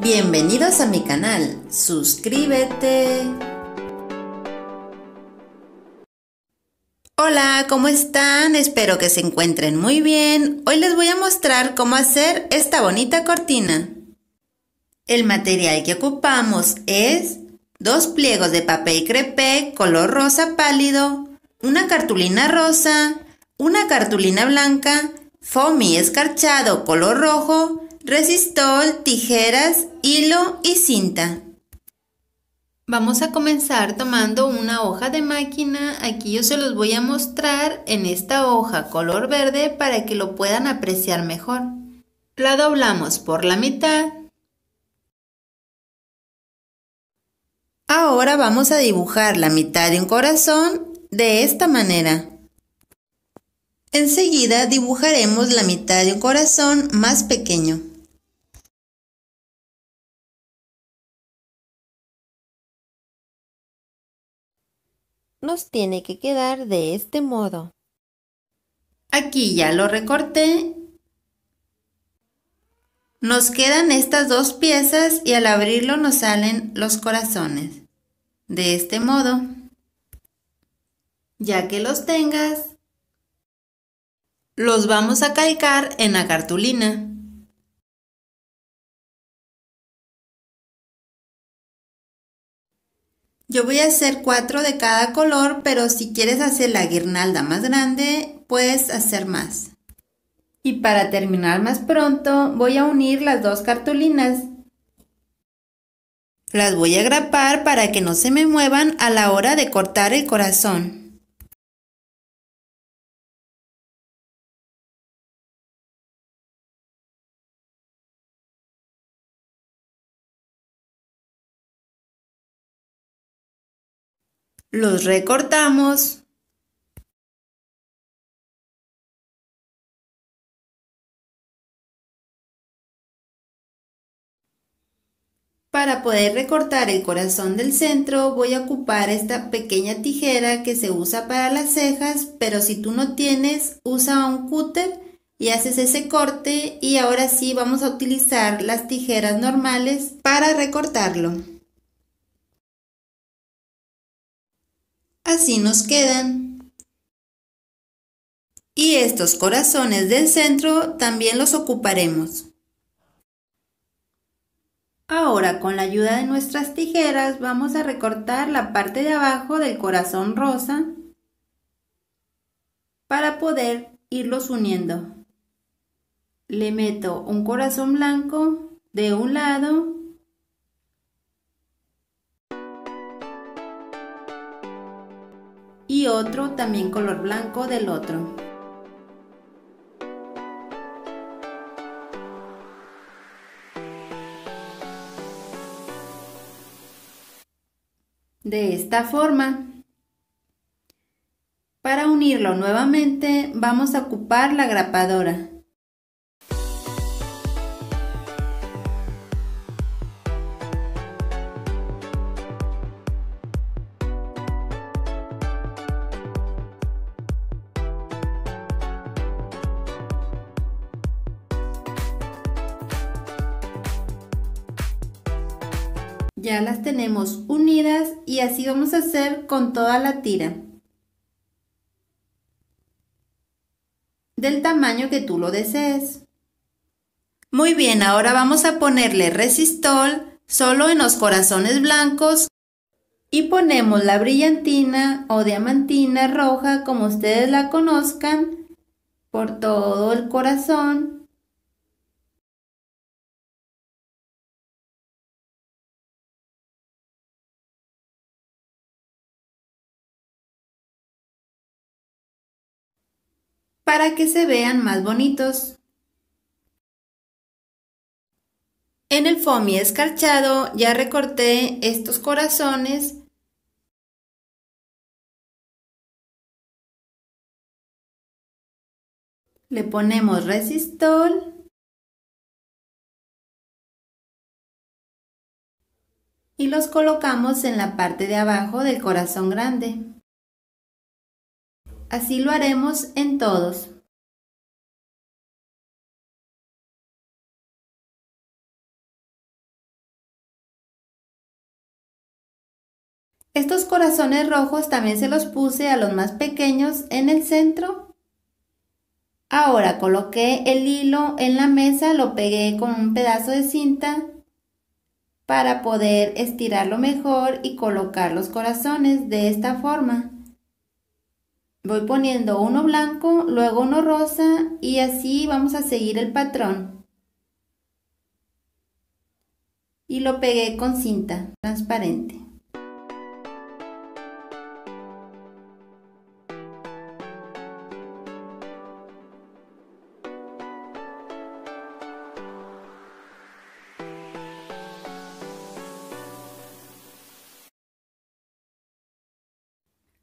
Bienvenidos a mi canal, suscríbete. Hola, ¿cómo están? Espero que se encuentren muy bien. Hoy les voy a mostrar cómo hacer esta bonita cortina. El material que ocupamos es dos pliegos de papel crepé color rosa pálido, una cartulina rosa, una cartulina blanca, foamy escarchado color rojo, resistol, tijeras, hilo y cinta. Vamos a comenzar tomando una hoja de máquina. Aquí yo se los voy a mostrar en esta hoja color verde para que lo puedan apreciar mejor. La doblamos por la mitad. Ahora vamos a dibujar la mitad de un corazón de esta manera. Enseguida dibujaremos la mitad de un corazón más pequeño. nos tiene que quedar de este modo. Aquí ya lo recorté. Nos quedan estas dos piezas y al abrirlo nos salen los corazones. De este modo. Ya que los tengas, los vamos a calcar en la cartulina. Yo voy a hacer cuatro de cada color, pero si quieres hacer la guirnalda más grande, puedes hacer más. Y para terminar más pronto, voy a unir las dos cartulinas. Las voy a grapar para que no se me muevan a la hora de cortar el corazón. los recortamos Para poder recortar el corazón del centro voy a ocupar esta pequeña tijera que se usa para las cejas, pero si tú no tienes, usa un cúter y haces ese corte y ahora sí vamos a utilizar las tijeras normales para recortarlo. Así nos quedan. Y estos corazones del centro también los ocuparemos. Ahora con la ayuda de nuestras tijeras vamos a recortar la parte de abajo del corazón rosa para poder irlos uniendo. Le meto un corazón blanco de un lado y otro también color blanco del otro. De esta forma. Para unirlo nuevamente vamos a ocupar la grapadora. Ya las tenemos unidas y así vamos a hacer con toda la tira. Del tamaño que tú lo desees. Muy bien, ahora vamos a ponerle resistol solo en los corazones blancos y ponemos la brillantina o diamantina roja como ustedes la conozcan por todo el corazón para que se vean más bonitos. En el foamy escarchado ya recorté estos corazones Le ponemos resistol. Y los colocamos en la parte de abajo del corazón grande. Así lo haremos en todos. Estos corazones rojos también se los puse a los más pequeños en el centro. Ahora coloqué el hilo en la mesa, lo pegué con un pedazo de cinta para poder estirarlo mejor y colocar los corazones de esta forma. Voy poniendo uno blanco, luego uno rosa y así vamos a seguir el patrón. Y lo pegué con cinta transparente.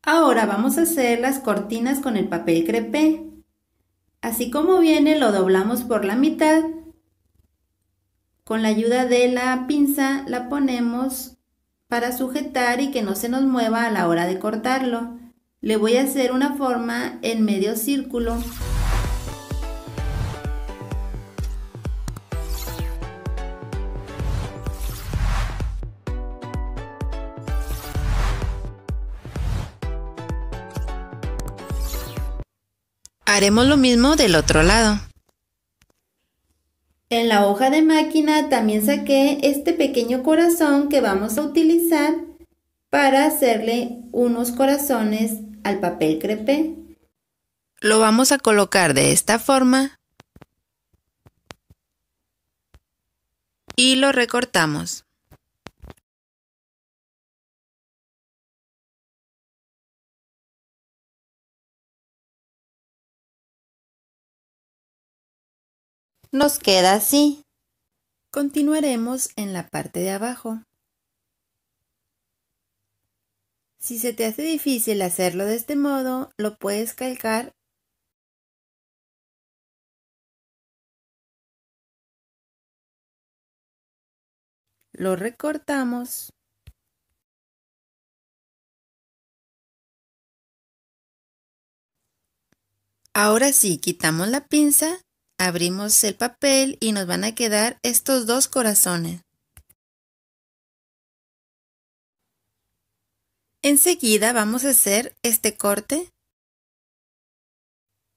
Ahora vamos a hacer las cortinas con el papel crepé. Así como viene lo doblamos por la mitad. Con la ayuda de la pinza la ponemos para sujetar y que no se nos mueva a la hora de cortarlo. Le voy a hacer una forma en medio círculo. Haremos lo mismo del otro lado. En la hoja de máquina también saqué este pequeño corazón que vamos a utilizar para hacerle unos corazones al papel crepé. Lo vamos a colocar de esta forma y lo recortamos. nos queda así. Continuaremos en la parte de abajo. Si se te hace difícil hacerlo de este modo, lo puedes calcar lo recortamos Ahora sí, quitamos la pinza Abrimos el papel y nos van a quedar estos dos corazones. Enseguida vamos a hacer este corte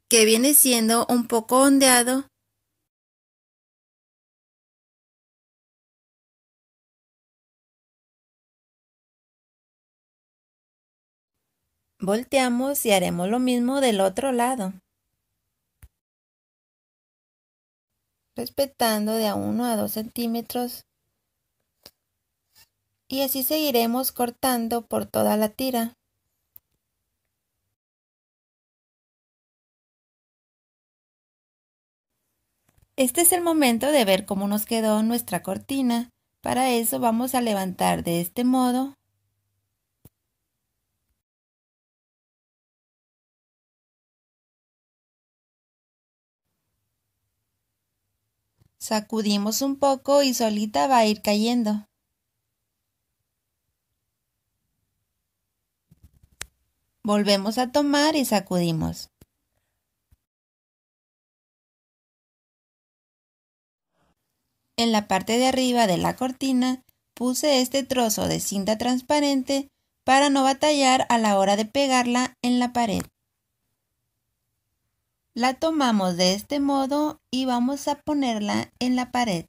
que viene siendo un poco ondeado. Volteamos y haremos lo mismo del otro lado. respetando de a 1 a 2 centímetros y así seguiremos cortando por toda la tira. Este es el momento de ver cómo nos quedó nuestra cortina. Para eso vamos a levantar de este modo Sacudimos un poco y solita va a ir cayendo. Volvemos a tomar y sacudimos. En la parte de arriba de la cortina puse este trozo de cinta transparente para no batallar a la hora de pegarla en la pared. La tomamos de este modo y vamos a ponerla en la pared.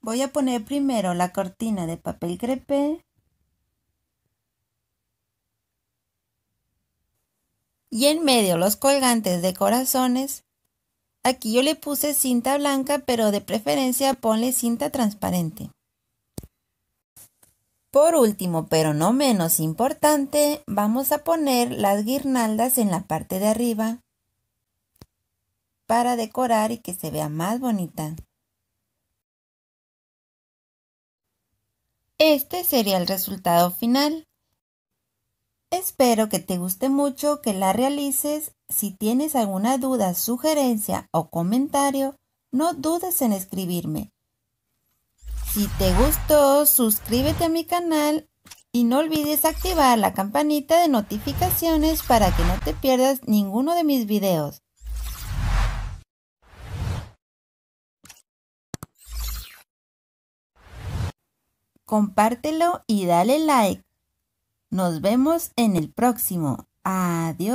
Voy a poner primero la cortina de papel crepe. Y en medio los colgantes de corazones. Aquí yo le puse cinta blanca, pero de preferencia ponle cinta transparente. Por último, pero no menos importante, vamos a poner las guirnaldas en la parte de arriba para decorar y que se vea más bonita. Este sería el resultado final. Espero que te guste mucho, que la realices. Si tienes alguna duda, sugerencia o comentario, no dudes en escribirme. Si te gustó, suscríbete a mi canal y no olvides activar la campanita de notificaciones para que no te pierdas ninguno de mis videos. Compártelo y dale like. Nos vemos en el próximo. Adiós.